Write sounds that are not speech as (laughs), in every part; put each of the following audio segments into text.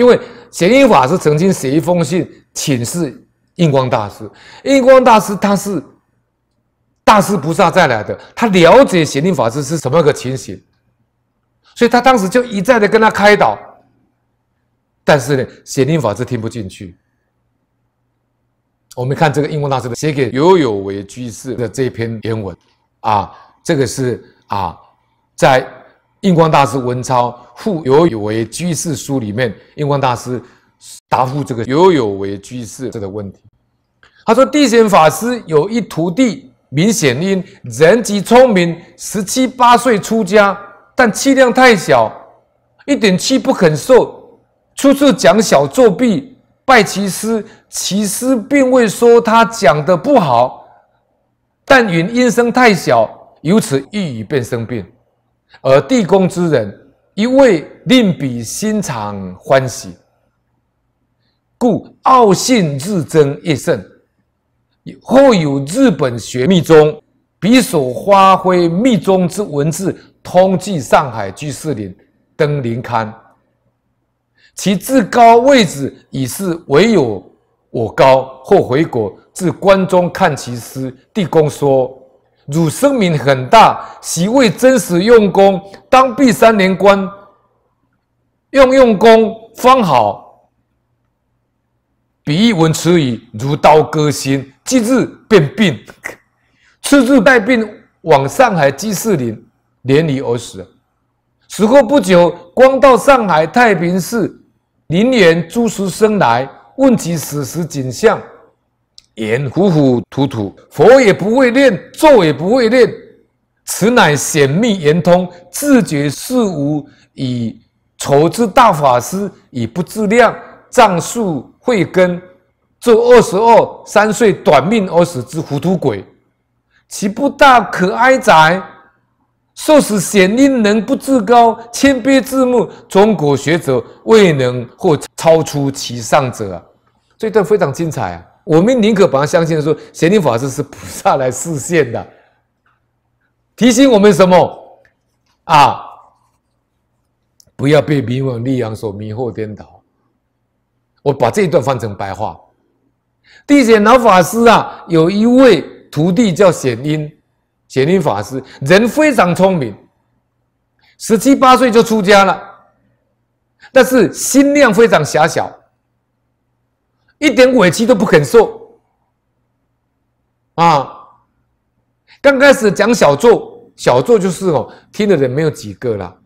因为显灵法师曾经写一封信请示印光大师，印光大师他是大师菩萨再来的，他了解显灵法师是什么个情形，所以他当时就一再的跟他开导，但是呢，显灵法师听不进去。我们看这个印光大师的写给有有为居士的这篇原文，啊，这个是啊，在。印光大师《文超《复有有为居士书》里面，印光大师答复这个有有为居士这个问题。他说：“地贤法师有一徒弟明显因，人极聪明，十七八岁出家，但气量太小，一点气不肯受，处处讲小作弊，拜其师。其师并未说他讲的不好，但云音声太小，由此一语便生病。”而地宫之人，一味令彼心肠欢喜，故傲性日增越盛。后有日本学密宗，彼所发挥密宗之文字，通济上海居士林登临刊。其至高位置，已是唯有我高。后回国至关中看其师地公说。汝声名很大，习为真实用功，当必三年官。用用功方好。比一闻此语，如刀割心，即日便病，次日带病往上海济世林，连离而死。死后不久，光到上海太平寺，临园诸石生来问其死时景象。言糊糊涂涂，佛也不会念，咒也不会念，此乃显密圆通，自觉事无以酬之大法师，以不自量藏数慧根，这二十二三岁短命而死之糊涂鬼，其不大可哀哉！受死显令能不自高，谦卑自牧，中国学者未能或超出其上者。这段非常精彩啊！我们宁可把它相信说显灵法师是菩萨来示现的，提醒我们什么啊？不要被迷惘力量所迷惑颠倒。我把这一段翻成白话：地显老法师啊，有一位徒弟叫显音，显音法师人非常聪明，十七八岁就出家了，但是心量非常狭小。一点委屈都不肯受，啊！刚开始讲小作，小作就是哦，听的人没有几个了，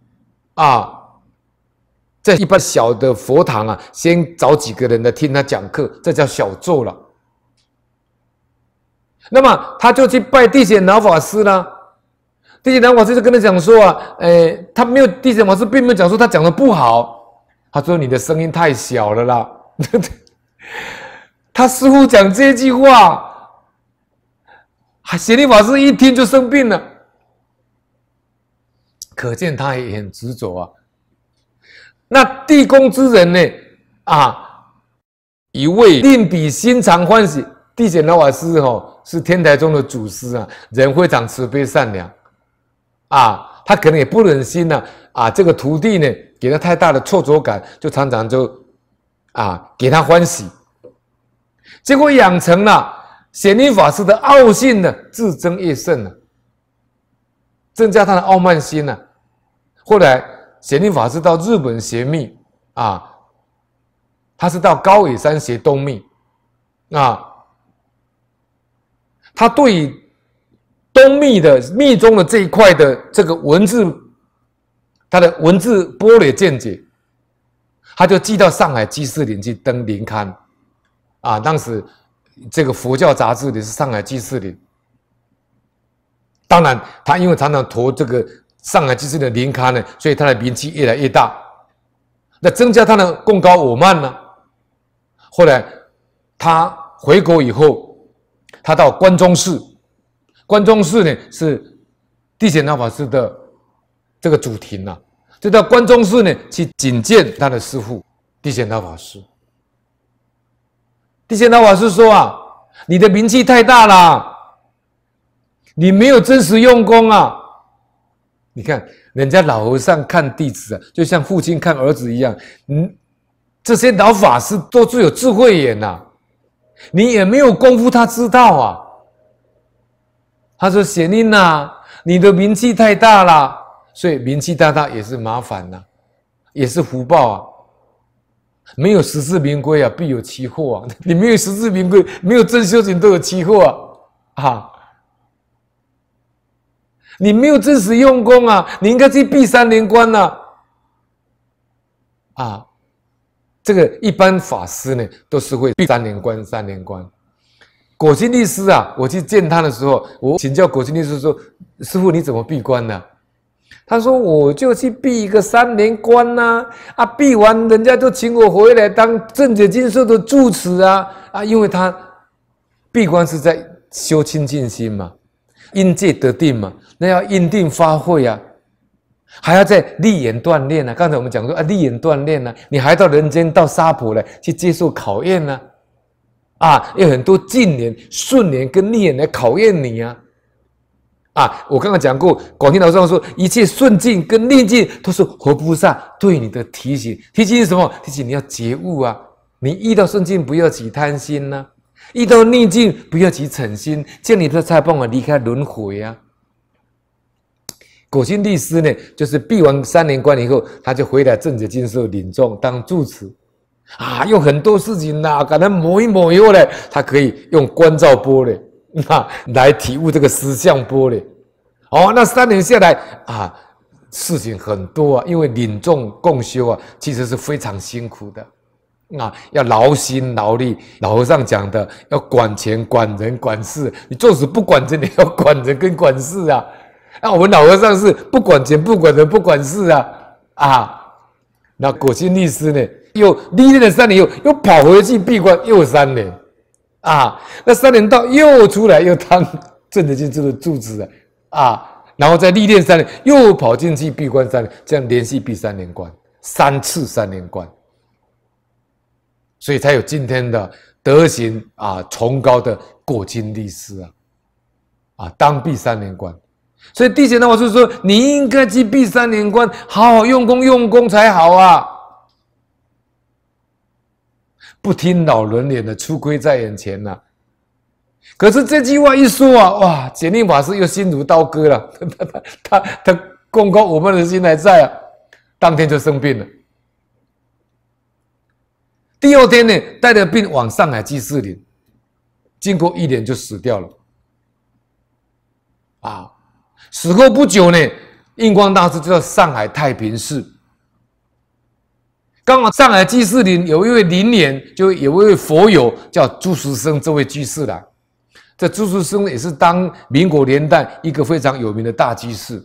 啊，在一般小的佛堂啊，先找几个人来听他讲课，这叫小作了。那么他就去拜地贤老法师了，地贤老法师就跟他讲说啊，哎，他没有地贤法师，并没有讲说他讲的不好，他说你的声音太小了啦。他师傅讲这句话，还贤法师一听就生病了，可见他也很执着啊。那地宫之人呢？啊，一位令彼心常欢喜地显老法师哦，是天台中的祖师啊，人非常慈悲善良啊。他可能也不忍心啊啊，这个徒弟呢，给他太大的挫折感，就常常就。啊，给他欢喜，结果养成了显灵法师的傲性呢，自增月甚了，增加他的傲慢心呢。后来显灵法师到日本学密啊，他是到高野山学东密，啊，他对东密的密宗的这一块的这个文字，他的文字波略见解。他就寄到上海积士林去登林刊，啊，当时这个佛教杂志的是上海积士林。当然，他因为常常投这个上海积士的林刊呢，所以他的名气越来越大。那增加他的贡高我慢呢？后来他回国以后，他到关中寺，关中寺呢是地显大法师的这个主庭啊。就到关中寺呢，去觐见他的师父地仙道法师。地仙道法师说：“啊，你的名气太大了，你没有真实用功啊！你看人家老和尚看弟子啊，就像父亲看儿子一样。嗯，这些老法师都具有智慧眼呐，你也没有功夫，他知道啊。他说：‘玄英啊，你的名气太大了。’”所以名气大大也是麻烦呐，也是福报啊。没有实至名归啊，必有其祸啊。(laughs) 你没有实至名归，没有真修行，都有期货啊！哈，你没有真实用功啊，你应该去闭三年关呐。啊，这个一般法师呢，都是会闭三年关，三年关。果心律师啊，我去见他的时候，我请教果心律师说：“师傅，你怎么闭关呢？”他说：“我就去闭一个三年关呐，啊，闭完人家就请我回来当正觉金寺的住持啊，啊，因为他闭关是在修清净心嘛，因戒得定嘛，那要因定发慧啊，还要在立缘锻炼啊。刚才我们讲说啊，立缘锻炼啊，你还到人间到沙浦来去接受考验呢，啊，有很多近年、顺年跟逆缘来考验你啊。”啊，我刚刚讲过，广钦老师尚说，一切顺境跟逆境都是活菩萨对你的提醒。提醒是什么？提醒你要觉悟啊！你遇到顺境不要起贪心啊，遇到逆境不要起嗔心，叫你才帮我离开轮回啊。果钦律师呢，就是闭完三年关以后，他就回来正觉金寺领众当住持，啊，有很多事情呐，可他磨一磨药呢，他可以用关照波嘞。(laughs) 那来体悟这个实相波呢？哦，那三年下来啊，事情很多啊，因为领众共修啊，其实是非常辛苦的。啊，要劳心劳力，老和尚讲的要管钱、管人、管事。你做事不管钱，你要管人跟管事啊。那我们老和尚是不管钱、不管人、不管事啊。啊，那果心律师呢，又历练了三年，又又跑回去闭关又三年。啊，那三年到又出来又当正德进这个柱子的，啊，然后再历练三年，又跑进去闭关三年，这样连续闭三连关三次三连关，所以才有今天的德行啊，崇高的过经历史啊，啊，当闭三连关，所以弟的话我是说你应该去闭三连关，好好用功用功才好啊。不听老人言的，吃亏在眼前呐。可是这句话一说啊，哇！简历法师又心如刀割了，他 (laughs) 他他，公公我们的心还在啊。当天就生病了，第二天呢，带着病往上海祭祀林，经过一年就死掉了。啊，死后不久呢，印光大师就到上海太平寺。刚好上海居士林有一位林友，就有一位佛友叫朱石生，这位居士啦。这朱石生也是当民国年代一个非常有名的大居士。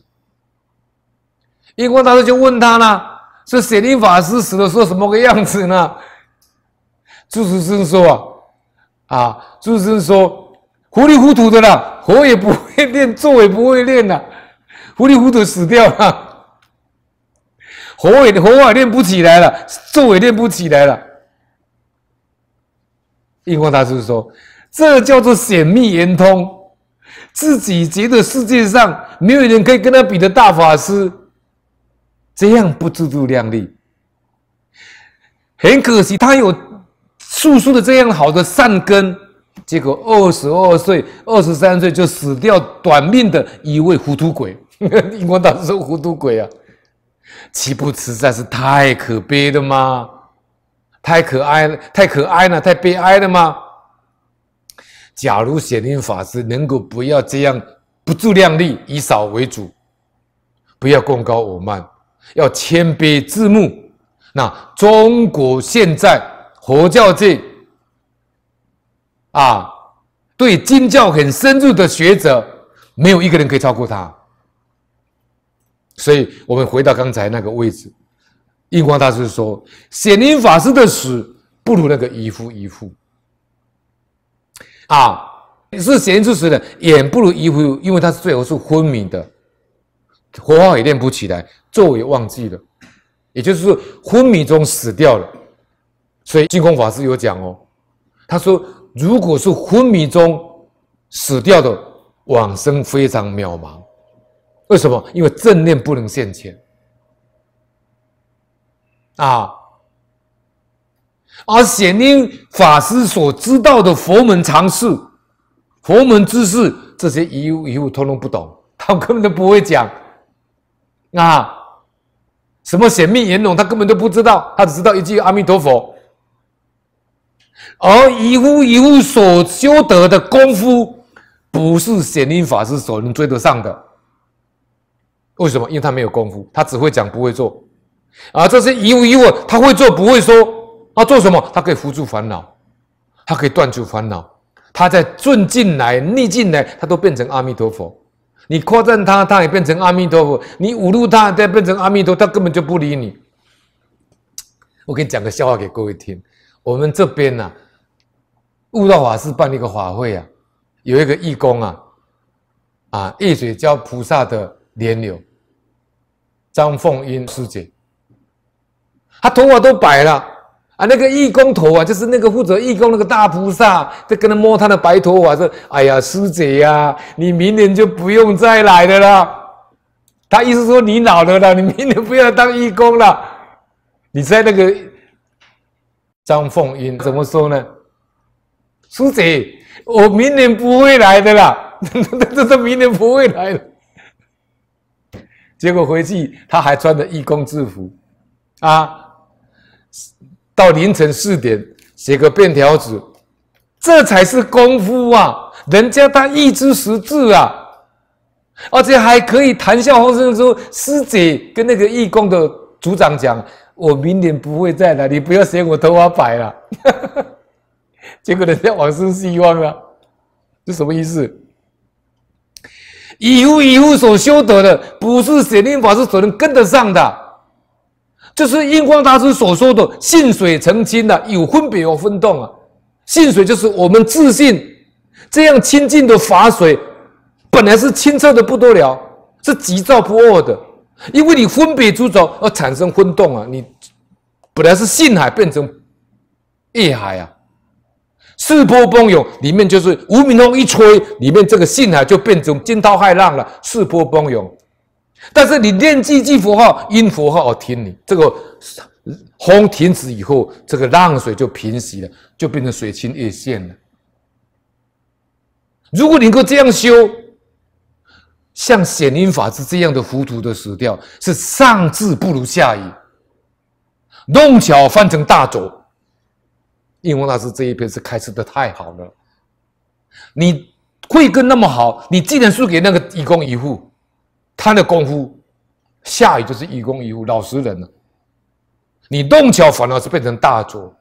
印光大师就问他呢：“说显灵法师死的时候什么个样子呢？”朱石生说：“啊，朱石生说糊里糊涂的啦，佛也不会念，咒也不会念啦，糊里糊涂死掉了。”火火也练不起来了，咒也练不起来了。印光大师说：“这叫做显密圆通，自己觉得世界上没有人可以跟他比的大法师，这样不自度量力。很可惜，他有素素的这样好的善根，结果二十二岁、二十三岁就死掉，短命的一位糊涂鬼。印 (laughs) 光大师说糊涂鬼啊！”岂不实在是太可悲的吗？太可爱了，太可爱了，太悲哀了吗？假如显灵法师能够不要这样不自量力，以少为主，不要功高我慢，要谦卑自牧，那中国现在佛教界啊，对经教很深入的学者，没有一个人可以超过他。所以，我们回到刚才那个位置。印光大师说，显灵法师的死不如那个一夫一夫。”啊，是显灵法师的，也不如一夫，因为他是最后是昏迷的，活化也练不起来，咒也忘记了，也就是说昏迷中死掉了。所以净空法师有讲哦，他说，如果是昏迷中死掉的，往生非常渺茫。为什么？因为正念不能现前啊！而显应法师所知道的佛门常识、佛门知识，这些一物一物通通不懂，他根本都不会讲啊！什么显密言融，他根本都不知道，他只知道一句阿弥陀佛。而一物一物所修得的功夫，不是显应法师所能追得上的。为什么？因为他没有功夫，他只会讲不会做，啊，这是一物一物，他会做不会说。他做什么？他可以扶助烦恼，他可以断除烦恼。他在顺进来逆进来，他都变成阿弥陀佛。你夸赞他，他也变成阿弥陀佛；你侮辱他，他变成阿弥陀，他根本就不理你。我给你讲个笑话给各位听。我们这边呢，悟道法师办那个法会啊，有一个义工啊，啊，易水教菩萨的莲柳。张凤英师姐，她头发都白了啊，那个义工头啊，就是那个负责义工那个大菩萨，在跟他摸他的白头发说：“哎呀，师姐呀，你明年就不用再来了。”他意思说你老了啦，你明年不要当义工了。你在那个张凤英怎么说呢？师姐，我明年不会来的啦，(laughs) 这这明年不会来了。结果回去他还穿着义工制服，啊，到凌晨四点写个便条纸，这才是功夫啊！人家他一知识字啊，而且还可以谈笑风生。说师姐跟那个义工的组长讲：“我明年不会再来，你不要嫌我头发白了。(laughs) ”结果人家往生希望了，这什么意思？以物以物所修得的，不是显灵法师所能跟得上的，就是印光大师所说的“信水成清”的有分别有分动啊。信水就是我们自信，这样清净的法水，本来是清澈的不得了，是急躁不二的，因为你分别出走而产生分动啊，你本来是性海变成业海啊。四波奔涌，里面就是无名风一吹，里面这个信啊就变成惊涛骇浪了，四波奔涌。但是你念几句佛号，因佛号而停，你这个风停止以后，这个浪水就平息了，就变成水清月现了。如果你够这样修，像显音法师这样的糊涂的死掉，是上智不如下愚，弄巧翻成大拙。因为那是这一篇是开始的太好了，你慧根那么好，你既然输给那个愚公移妇，他的功夫，下雨就是愚公移妇老实人了，你弄巧反而是变成大拙。